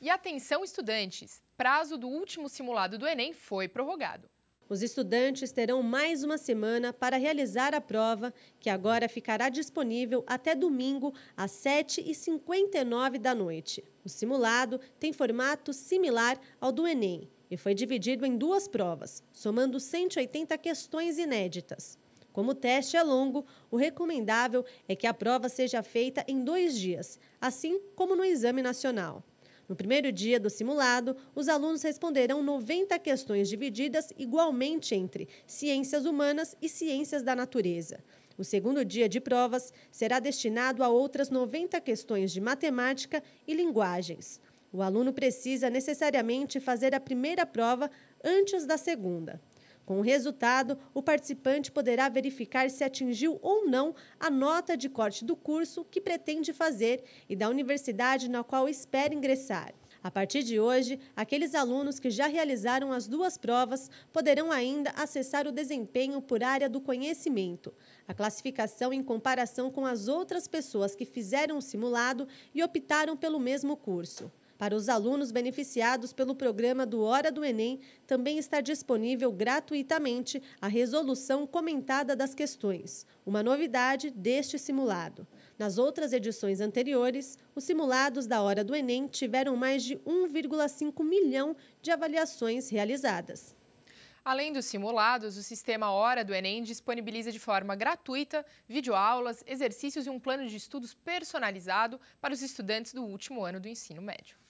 E atenção, estudantes! Prazo do último simulado do Enem foi prorrogado. Os estudantes terão mais uma semana para realizar a prova, que agora ficará disponível até domingo, às 7h59 da noite. O simulado tem formato similar ao do Enem e foi dividido em duas provas, somando 180 questões inéditas. Como o teste é longo, o recomendável é que a prova seja feita em dois dias, assim como no Exame Nacional. No primeiro dia do simulado, os alunos responderão 90 questões divididas igualmente entre ciências humanas e ciências da natureza. O segundo dia de provas será destinado a outras 90 questões de matemática e linguagens. O aluno precisa necessariamente fazer a primeira prova antes da segunda. Com o resultado, o participante poderá verificar se atingiu ou não a nota de corte do curso que pretende fazer e da universidade na qual espera ingressar. A partir de hoje, aqueles alunos que já realizaram as duas provas poderão ainda acessar o desempenho por área do conhecimento, a classificação em comparação com as outras pessoas que fizeram o simulado e optaram pelo mesmo curso. Para os alunos beneficiados pelo programa do Hora do Enem, também está disponível gratuitamente a resolução comentada das questões, uma novidade deste simulado. Nas outras edições anteriores, os simulados da Hora do Enem tiveram mais de 1,5 milhão de avaliações realizadas. Além dos simulados, o sistema Hora do Enem disponibiliza de forma gratuita videoaulas, exercícios e um plano de estudos personalizado para os estudantes do último ano do ensino médio.